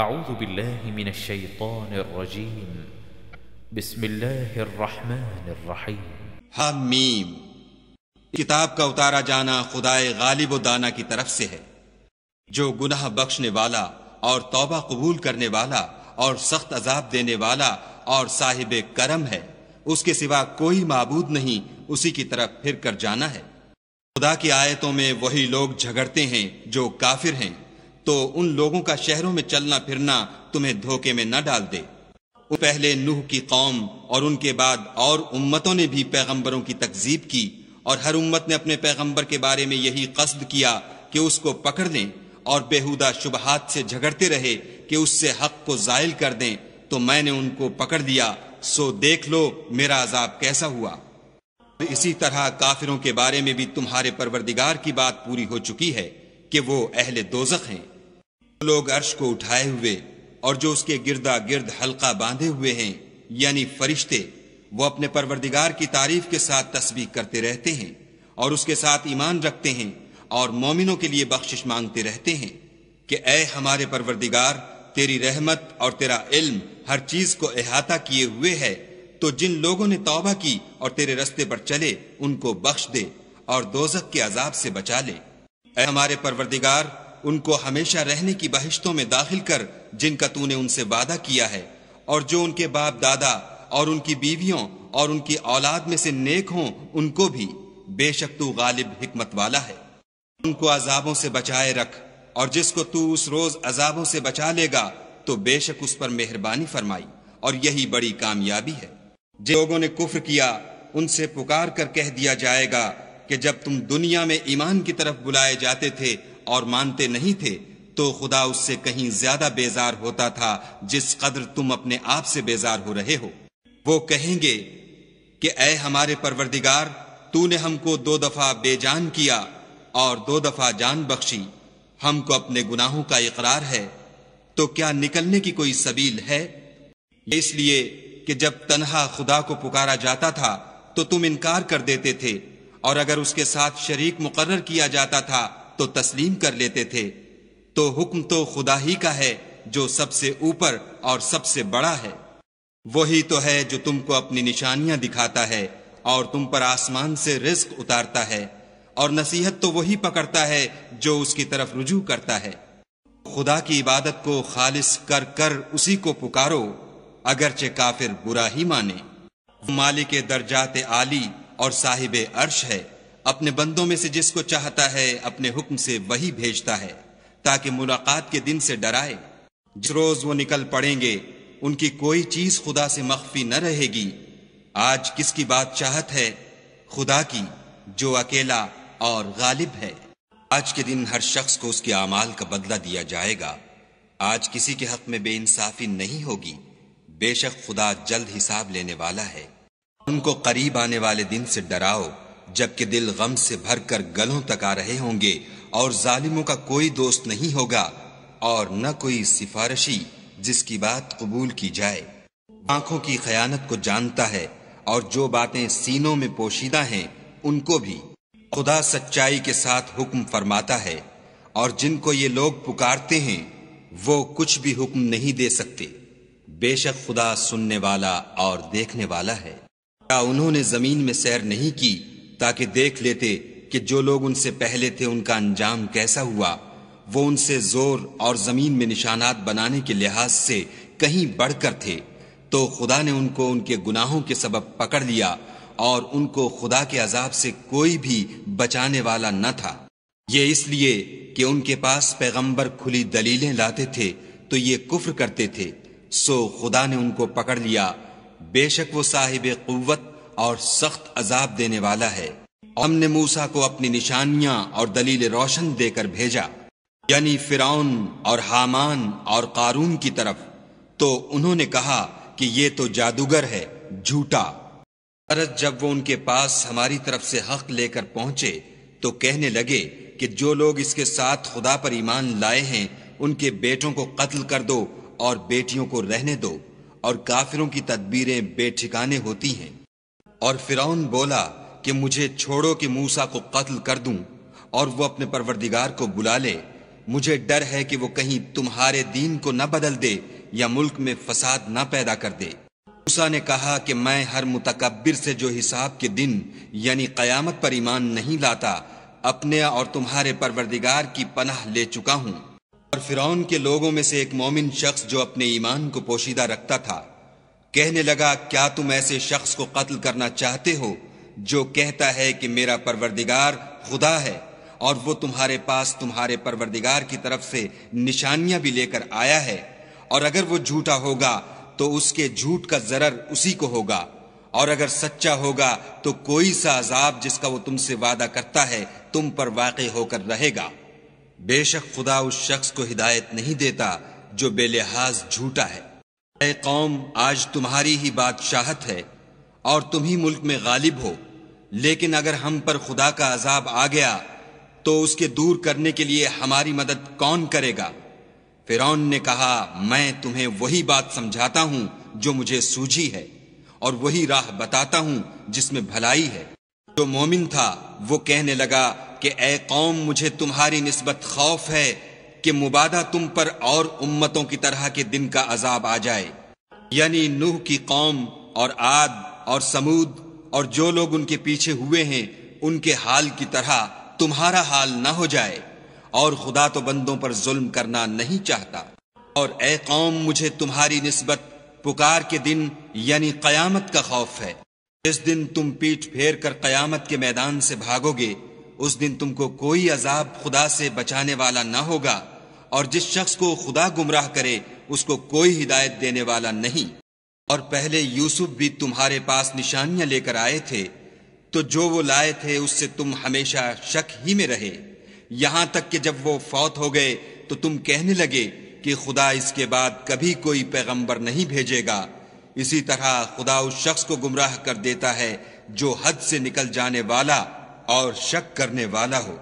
أعوذ بالله من الشيطان الرجيم بسم الله الرحمन الرحيم हामीम किताब का उतारा जाना खुदाए गालिब दाना की तरफ से है जो गुनाह बख्शने वाला और तौबा कबूल करने वाला और सख्त अजाब देने वाला और साहिब करम है उसके सिवा कोई मबूद नहीं उसी की तरफ फिर कर जाना है खुदा की आयतों में वही लोग झगड़ते हैं जो काफिर हैं तो उन लोगों का शहरों में चलना फिरना तुम्हें धोखे में न डाल दे पहले नूह की कौम और उनके बाद और उम्मतों ने भी पैगंबरों की तकजीब की और हर उम्मत ने अपने पैगंबर के बारे में यही कस्द किया कि उसको पकड़ लें और बेहुदा शुबहत से झगड़ते रहे कि उससे हक को जायल कर दें तो मैंने उनको पकड़ दिया सो देख लो मेरा अजाब कैसा हुआ इसी तरह काफिरों के बारे में भी तुम्हारे परवरदिगार की बात पूरी हो चुकी है कि वो अहले दोजक हैं लोग अर्श को उठाए हुए और जो उसके गिरदा गिर्द हल्का बांधे हुए हैं यानी फरिश्ते वो अपने परवरदिगार की तारीफ के साथ तस्वीर करते रहते हैं और उसके साथ ईमान रखते हैं और मोमिनों के लिए बख्शिश मांगते रहते हैं कि ए हमारे परवरदिगार तेरी रहमत और तेरा इल्म हर चीज को अहाता किए हुए है तो जिन लोगों ने तौबा की और तेरे रस्ते पर चले उनको बख्श दे और दोजक के अजाब से बचा ले ए हमारे परवरदिगार उनको हमेशा रहने की बहिश्तों में दाखिल कर जिनका तूने उनसे वादा किया है और जो उनके बाप दादा और उनकी बीवियों और उनकी औलाद में से नेक हों उनको भी बेशक तू गालिब हिकमत वाला है उनको अजाबों से बचाए रख और जिसको तू उस रोज अजाबों से बचा लेगा तो बेशक उस पर मेहरबानी फरमाई और यही बड़ी कामयाबी है जिन लोगों ने कुफ्र किया उनसे पुकार कर कह दिया जाएगा कि जब तुम दुनिया में ईमान की तरफ बुलाए जाते थे और मानते नहीं थे तो खुदा उससे कहीं ज्यादा बेजार होता था जिस कदर तुम अपने आप से बेजार हो रहे हो वो कहेंगे कि ए हमारे परवरदिगार तूने हमको दो दफा बेजान किया और दो दफा जान बख्शी हमको अपने गुनाहों का इकरार है तो क्या निकलने की कोई सबील है इसलिए कि जब तनहा खुदा को पुकारा जाता था तो तुम इनकार कर देते थे और अगर उसके साथ शरीक मुकर्र किया जाता था तो तस्लीम कर लेते थे तो हुक्म तो खुदा ही का है जो सबसे ऊपर और सबसे बड़ा है वही तो है जो तुमको अपनी निशानियां दिखाता है और तुम पर आसमान से रिस्क उतारता है और नसीहत तो वही पकड़ता है जो उसकी तरफ रुजू करता है खुदा की इबादत को खालिश कर कर उसी को पुकारो अगरचे काफिर बुरा ही माने मालिक दर्जात आली और साहिब अर्श है अपने बंदों में से जिसको चाहता है अपने हुक्म से वही भेजता है ताकि मुलाकात के दिन से डराए जिस रोज वो निकल पड़ेंगे उनकी कोई चीज खुदा से मख्फी न रहेगी आज किसकी बात चाहत है खुदा की जो अकेला और गालिब है आज के दिन हर शख्स को उसके अमाल का बदला दिया जाएगा आज किसी के हक में बेइंसाफी नहीं होगी बेशक खुदा जल्द हिसाब लेने वाला है उनको करीब आने वाले दिन से डराओ जबकि दिल गम से भरकर गलों तक आ रहे होंगे और जालिमों का कोई दोस्त नहीं होगा और न कोई सिफारशी जिसकी बात कबूल की जाए आंखों की खयानत को जानता है और जो बातें सीनों में पोशीदा हैं उनको भी खुदा सच्चाई के साथ हुक्म फरमाता है और जिनको ये लोग पुकारते हैं वो कुछ भी हुक्म नहीं दे सकते बेशक खुदा सुनने वाला और देखने वाला है क्या उन्होंने जमीन में सैर नहीं की ताकि देख लेते कि जो लोग उनसे पहले थे उनका अंजाम कैसा हुआ वो उनसे जोर और जमीन में निशानात बनाने के लिहाज से कहीं बढ़कर थे तो खुदा ने उनको उनके गुनाहों के सबब पकड़ लिया और उनको खुदा के अजाब से कोई भी बचाने वाला न था ये इसलिए कि उनके पास पैगंबर खुली दलीलें लाते थे तो ये कुफ्र करते थे सो खुदा ने उनको पकड़ लिया बेशक वो साहिब कुत और सख्त अजाब देने वाला है और हमने मूसा को अपनी निशानियां और दलील रोशन देकर भेजा यानी फिरौन और हामान और कारून की तरफ तो उन्होंने कहा कि ये तो जादूगर है झूठा अरज जब वो उनके पास हमारी तरफ से हक लेकर पहुंचे तो कहने लगे कि जो लोग इसके साथ खुदा पर ईमान लाए हैं उनके बेटों को कत्ल कर दो और बेटियों को रहने दो और काफिरों की तदबीरें बेठिकाने होती हैं और फिरौन बोला कि मुझे छोड़ो कि मूसा को कत्ल कर दूं और वो अपने परवरदिगार को बुला ले मुझे डर है कि वो कहीं तुम्हारे दीन को न बदल दे या मुल्क में फसाद न पैदा कर दे मूसा ने कहा कि मैं हर मुतकबिर से जो हिसाब के दिन यानी कयामत पर ईमान नहीं लाता अपने और तुम्हारे परवरदिगार की पनाह ले चुका हूँ और फिरौन के लोगों में से एक मोमिन शख्स जो अपने ईमान को पोशीदा रखता था कहने लगा क्या तुम ऐसे शख्स को कत्ल करना चाहते हो जो कहता है कि मेरा परवरदिगार खुदा है और वो तुम्हारे पास तुम्हारे परवरदिगार की तरफ से निशानियां भी लेकर आया है और अगर वो झूठा होगा तो उसके झूठ का जरर उसी को होगा और अगर सच्चा होगा तो कोई सा अजाब जिसका वो तुमसे वादा करता है तुम पर वाक़ होकर रहेगा बेशक खुदा उस शख्स को हिदायत नहीं देता जो बेलिहाज झूठा है ए कौम आज तुम्हारी ही बादशाहत है और तुम ही मुल्क में गालिब हो लेकिन अगर हम पर खुदा का अजाब आ गया तो उसके दूर करने के लिए हमारी मदद कौन करेगा फिर ने कहा मैं तुम्हें वही बात समझाता हूं जो मुझे सूझी है और वही राह बताता हूं जिसमें भलाई है जो मोमिन था वो कहने लगा कि ए कौम मुझे तुम्हारी नस्बत खौफ है कि मुबादा तुम पर और उम्मतों की तरह के दिन का अजाब आ जाए यानी नूह की कौम और आद और समूद और जो लोग उनके पीछे हुए हैं उनके हाल की तरह तुम्हारा हाल ना हो जाए और खुदा तो बंदों पर जुल्म करना नहीं चाहता और ए कौम मुझे तुम्हारी नस्बत पुकार के दिन यानी कयामत का खौफ है जिस दिन तुम पीठ फेर कर कयामत के मैदान से भागोगे उस दिन तुमको कोई अजाब खुदा से बचाने वाला ना होगा और जिस शख्स को खुदा गुमराह करे उसको कोई हिदायत देने वाला नहीं और पहले यूसुफ भी तुम्हारे पास निशानियां लेकर आए थे तो जो वो लाए थे उससे तुम हमेशा शक ही में रहे यहां तक कि जब वो फौत हो गए तो तुम कहने लगे कि खुदा इसके बाद कभी कोई पैगंबर नहीं भेजेगा इसी तरह खुदा उस शख्स को गुमराह कर देता है जो हद से निकल जाने वाला और शक करने वाला हो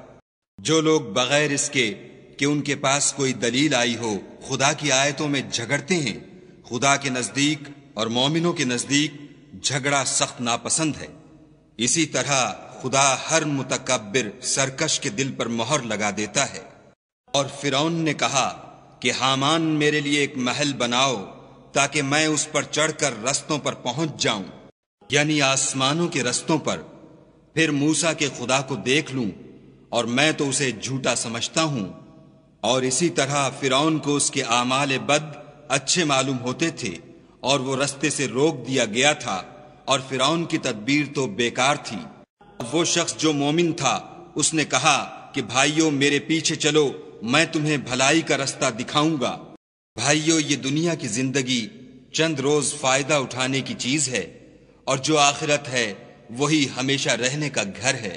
जो लोग बगैर इसके कि उनके पास कोई दलील आई हो खुदा की आयतों में झगड़ते हैं खुदा के नजदीक और मोमिनों के नजदीक झगड़ा सख्त नापसंद है इसी तरह खुदा हर मुतकबिर सरकश के दिल पर मोहर लगा देता है और फिरौन ने कहा कि हामान मेरे लिए एक महल बनाओ ताकि मैं उस पर चढ़कर रस्तों पर पहुंच जाऊं यानी आसमानों के रस्तों पर फिर मूसा के खुदा को देख लूं और मैं तो उसे झूठा समझता हूं और इसी तरह फिरौन को उसके आमाल बद अच्छे मालूम होते थे और वो रस्ते से रोक दिया गया था और फिरौन की तदबीर तो बेकार थी वो शख्स जो मोमिन था उसने कहा कि भाइयों मेरे पीछे चलो मैं तुम्हें भलाई का रास्ता दिखाऊंगा भाइयों ये दुनिया की जिंदगी चंद रोज फायदा उठाने की चीज है और जो आखिरत है वही हमेशा रहने का घर है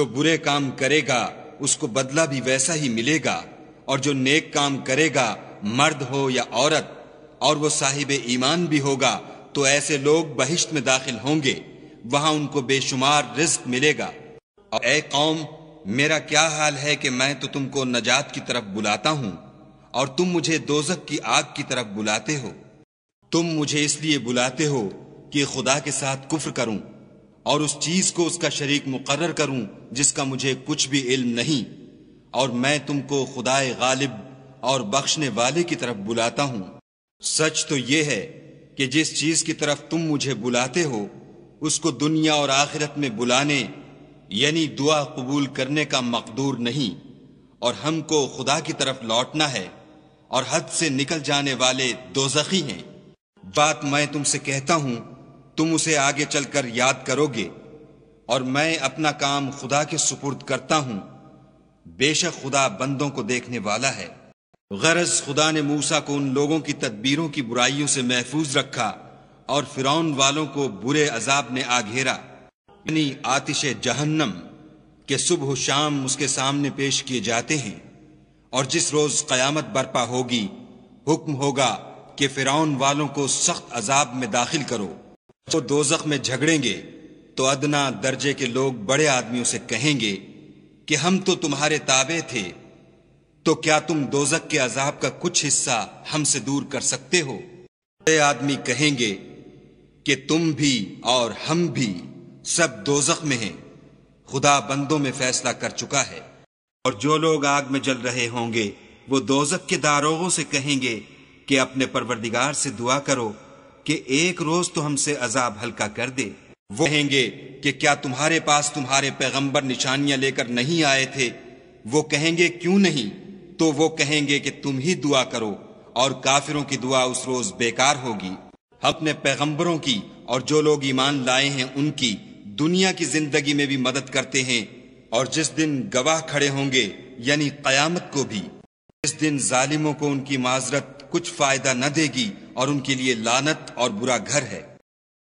जो बुरे काम करेगा उसको बदला भी वैसा ही मिलेगा और जो नेक काम करेगा मर्द हो या औरत और वो साहिब ईमान भी होगा तो ऐसे लोग बहिश्त में दाखिल होंगे वहां उनको बेशुमार रिस्क मिलेगा और ए कौम मेरा क्या हाल है कि मैं तो तुमको नजात की तरफ बुलाता हूं और तुम मुझे दोजक की आग की तरफ बुलाते हो तुम मुझे इसलिए बुलाते हो कि खुदा के साथ कुफ्र करूं और उस चीज को उसका शरीक मुकर करूं जिसका मुझे कुछ भी इल्म नहीं और मैं तुमको खुदाए गालिब और बख्शने वाले की तरफ बुलाता हूँ सच तो ये है कि जिस चीज की तरफ तुम मुझे बुलाते हो उसको दुनिया और आखिरत में बुलाने यानी दुआ कबूल करने का मकदूर नहीं और हमको खुदा की तरफ लौटना है और हद से निकल जाने वाले दोजखी हैं बात मैं तुमसे कहता हूं तुम उसे आगे चलकर याद करोगे और मैं अपना काम खुदा के सुपुर्द करता हूं बेशक खुदा बंदों को देखने वाला है गरज खुदा ने मूसा को उन लोगों की तदबीरों की बुराइयों से महफूज रखा और फिरौन वालों को बुरे अजाब ने आ घेरा यानी आतिश जहन्नम के सुबह शाम उसके सामने पेश किए जाते हैं और जिस रोज कयामत बर्पा होगी हुक्म होगा कि फिरौन वालों को सख्त अजाब में दाखिल करो तो दोजख में झगड़ेंगे तो अदना दर्जे के लोग बड़े आदमियों से कहेंगे कि हम तो तुम्हारे ताबे थे तो क्या तुम दोजक के अजाब का कुछ हिस्सा हमसे दूर कर सकते हो बड़े आदमी कहेंगे कि तुम भी और हम भी सब दोजक में हैं खुदा बंदों में फैसला कर चुका है और जो लोग आग में जल रहे होंगे वो दोजक के दारोगों से कहेंगे कि अपने परवरदिगार से दुआ करो कि एक रोज तो हमसे अजाब हल्का कर दे वो कहेंगे कि क्या तुम्हारे पास तुम्हारे पैगंबर निशानियां लेकर नहीं आए थे वो कहेंगे क्यों नहीं तो वो कहेंगे कि तुम ही दुआ करो और काफिरों की दुआ उस रोज बेकार होगी अपने पैगंबरों की और जो लोग ईमान लाए हैं उनकी दुनिया की जिंदगी में भी मदद करते हैं और जिस दिन गवाह खड़े होंगे यानी कयामत को भी जिस दिन जालिमों को उनकी माजरत कुछ फायदा न देगी और उनके लिए लानत और बुरा घर है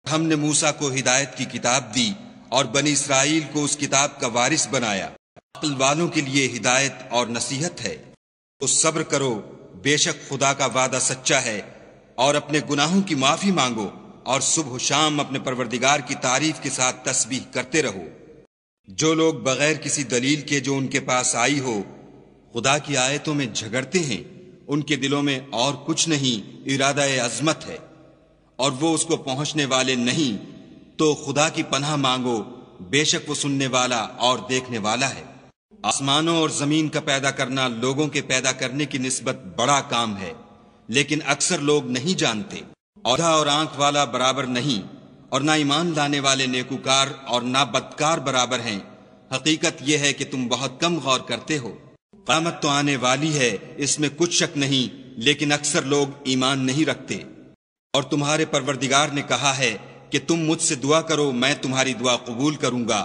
हमने मूसा को हिदायत की किताब दी और बनी इसराइल को उस किताब का वारिस बनाया अकल वालों के लिए हिदायत और नसीहत है तो सब्र करो बेशक खुदा का वादा सच्चा है और अपने गुनाहों की माफी मांगो और सुबह शाम अपने परवरदिगार की तारीफ के साथ तस्बीह करते रहो जो लोग बगैर किसी दलील के जो उनके पास आई हो खुदा की आयतों में झगड़ते हैं उनके दिलों में और कुछ नहीं इरादा अजमत है और वो उसको पहुंचने वाले नहीं तो खुदा की पनाह मांगो बेशक वो सुनने वाला और देखने वाला है आसमानों और जमीन का पैदा करना लोगों के पैदा करने की नस्बत बड़ा काम है लेकिन अक्सर लोग नहीं जानते औधा और आंख वाला बराबर नहीं और ना ईमान लाने वाले नेकुकार और ना बदकार बराबर हैं हकीकत यह है कि तुम बहुत कम गौर करते हो कामत तो आने वाली है इसमें कुछ शक नहीं लेकिन अक्सर लोग ईमान नहीं रखते और तुम्हारे परवरदिगार ने कहा है कि तुम मुझसे दुआ करो मैं तुम्हारी दुआ कबूल करूंगा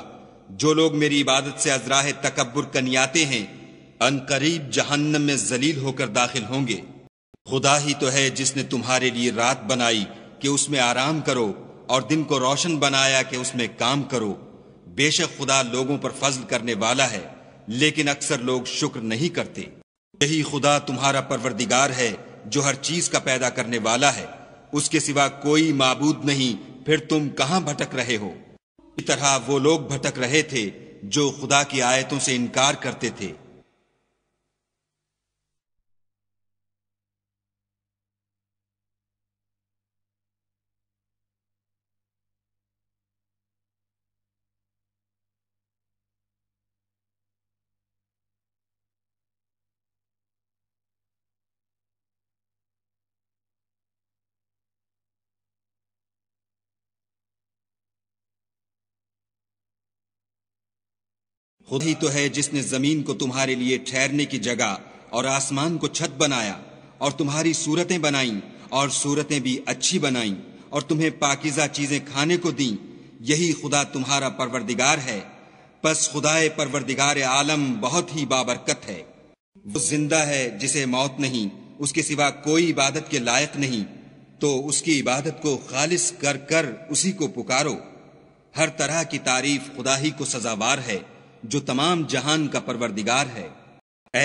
जो लोग मेरी इबादत से अजराह तकबर कनियाते हैं अनकरीब जहन्नम में जलील होकर दाखिल होंगे खुदा ही तो है जिसने तुम्हारे लिए रात बनाई कि उसमें आराम करो और दिन को रोशन बनाया कि उसमें काम करो बेशक खुदा लोगों पर फजल करने वाला है लेकिन अक्सर लोग शुक्र नहीं करते यही खुदा तुम्हारा परवरदिगार है जो हर चीज का पैदा करने वाला है उसके सिवा कोई माबूद नहीं फिर तुम कहां भटक रहे हो इस तरह वो लोग भटक रहे थे जो खुदा की आयतों से इनकार करते थे खुद ही तो है जिसने जमीन को तुम्हारे लिए ठहरने की जगह और आसमान को छत बनाया और तुम्हारी सूरतें बनाई और सूरतें भी अच्छी बनाई और तुम्हें पाकिजा चीजें खाने को दी यही खुदा तुम्हारा परवरदिगार है बस खुदाए परवरदिगार आलम बहुत ही बाबरकत है वो जिंदा है जिसे मौत नहीं उसके सिवा कोई इबादत के लायक नहीं तो उसकी इबादत को खालिश कर कर उसी को पुकारो हर तरह की तारीफ खुदा ही को सजावार है जो तमाम जहान का परवरदिगार है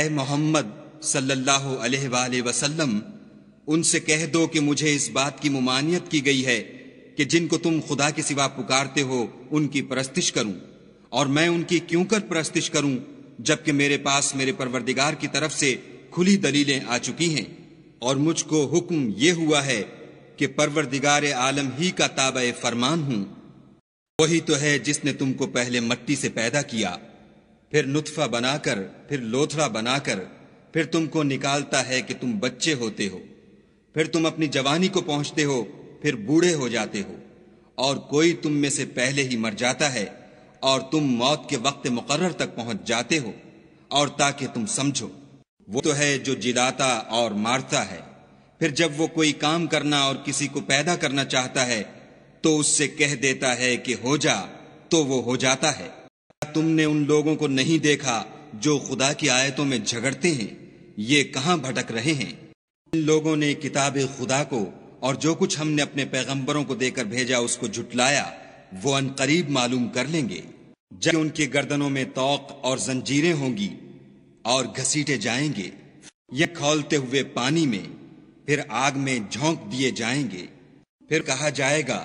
ए मोहम्मद सल्लल्लाहु अलैहि वसल्लम उनसे कह दो कि मुझे इस बात की मुमानियत की गई है कि जिनको तुम खुदा के सिवा पुकारते हो उनकी परस्तिश करूं और मैं उनकी क्यों कर परस्तिश करूं जबकि मेरे पास मेरे परवरदिगार की तरफ से खुली दलीलें आ चुकी हैं और मुझको हुक्म यह हुआ है कि परवरदिगार आलम ही का ताब फरमान हूं वही तो है जिसने तुमको पहले मट्टी से पैदा किया फिर नुतफा बनाकर फिर लोथड़ा बनाकर फिर तुमको निकालता है कि तुम बच्चे होते हो फिर तुम अपनी जवानी को पहुंचते हो फिर बूढ़े हो जाते हो और कोई तुम में से पहले ही मर जाता है और तुम मौत के वक्त मुकर्र तक पहुंच जाते हो और ताकि तुम समझो वो तो है जो जिलाता और मारता है फिर जब वो कोई काम करना और किसी को पैदा करना चाहता है तो उससे कह देता है कि हो जा तो वो हो जाता है तुमने उन लोगों को नहीं देखा जो खुदा की आयतों में झगड़ते हैं ये कहाँ भटक रहे हैं इन लोगों ने किताब खुदा को और जो कुछ हमने अपने पैगंबरों को देकर भेजा उसको झुटलाया वो अनकरीब मालूम कर लेंगे जब उनके गर्दनों में तोक और जंजीरें होंगी और घसीटे जाएंगे यह खोलते हुए पानी में फिर आग में झोंक दिए जाएंगे फिर कहा जाएगा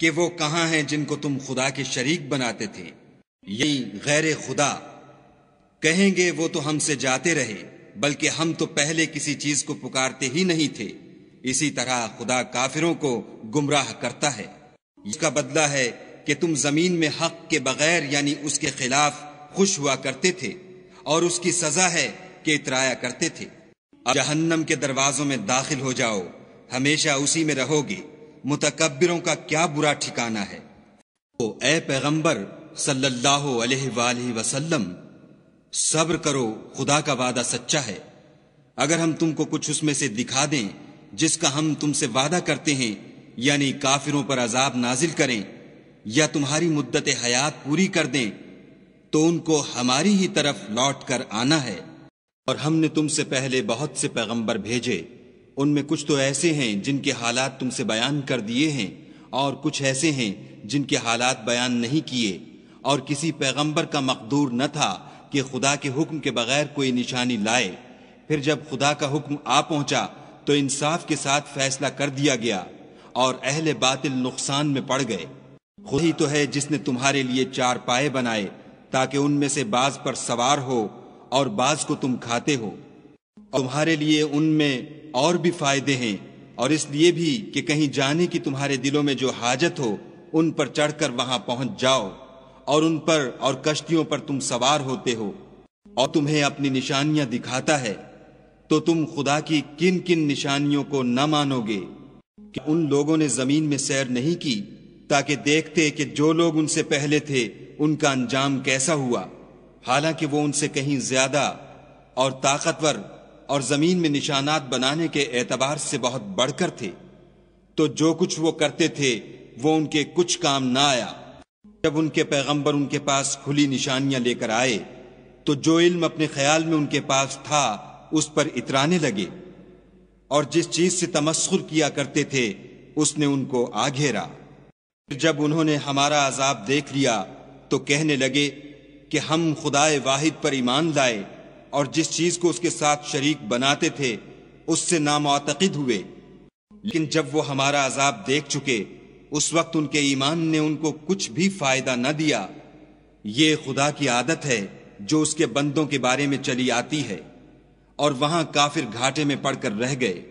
कि वो कहां हैं जिनको तुम खुदा के शरीक बनाते थे यही गैर खुदा कहेंगे वो तो हमसे जाते रहे बल्कि हम तो पहले किसी चीज को पुकारते ही नहीं थे इसी तरह खुदा काफिरों को गुमराह करता है इसका बदला है कि तुम जमीन में हक के बगैर यानी उसके खिलाफ खुश हुआ करते थे और उसकी सजा है कि इतराया करते थे जहन्नम के दरवाजों में दाखिल हो जाओ हमेशा उसी में रहोगे मुतकबरों का क्या बुरा ठिकाना है तो ए पैगंबर सल्लल्लाहु अलैहि वसल्लम सब्र करो खुदा का वादा सच्चा है अगर हम तुमको कुछ उसमें से दिखा दें जिसका हम तुमसे वादा करते हैं यानी काफिरों पर अजाब नाजिल करें या तुम्हारी मुद्दत हयात पूरी कर दें तो उनको हमारी ही तरफ लौट कर आना है और हमने तुमसे पहले बहुत से पैगंबर भेजे उनमें कुछ तो ऐसे हैं जिनके हालात तुमसे बयान कर दिए हैं और कुछ ऐसे हैं जिनके हालात बयान नहीं किए और किसी पैगंबर का मकदूर न था कि खुदा के हुक्म के बगैर कोई निशानी लाए फिर जब खुदा का हुक्म आ पहुंचा तो इंसाफ के साथ फैसला कर दिया गया और अहले बातिल नुकसान में पड़ गए खुद ही तो है जिसने तुम्हारे लिए चार पाए बनाए ताकि उनमें से बाज पर सवार हो और बाज को तुम खाते हो तुम्हारे लिए उनमें और भी फायदे हैं और इसलिए भी कि कहीं जाने की तुम्हारे दिलों में जो हाजत हो उन पर चढ़कर वहां पहुंच जाओ और उन पर और कश्तियों पर तुम सवार होते हो और तुम्हें अपनी निशानियां दिखाता है तो तुम खुदा की किन किन निशानियों को न मानोगे कि उन लोगों ने जमीन में सैर नहीं की ताकि देखते कि जो लोग उनसे पहले थे उनका अंजाम कैसा हुआ हालांकि वो उनसे कहीं ज्यादा और ताकतवर और जमीन में निशानात बनाने के एतबार से बहुत बढ़कर थे तो जो कुछ वो करते थे वो उनके कुछ काम ना आया जब उनके पैगंबर उनके पास खुली निशानियां लेकर आए तो जो इल्म अपने ख्याल में उनके पास था उस पर इतराने लगे और जिस चीज से तमस्खुर किया करते थे उसने उनको आ घेरा फिर जब उन्होंने हमारा अजाब देख लिया तो कहने लगे कि हम खुदाए वाहिद पर ईमान लाए और जिस चीज को उसके साथ शरीक बनाते थे उससे नामतकद हुए लेकिन जब वो हमारा अजाब देख चुके उस वक्त उनके ईमान ने उनको कुछ भी फायदा न दिया ये खुदा की आदत है जो उसके बंदों के बारे में चली आती है और वहां काफिर घाटे में पड़कर रह गए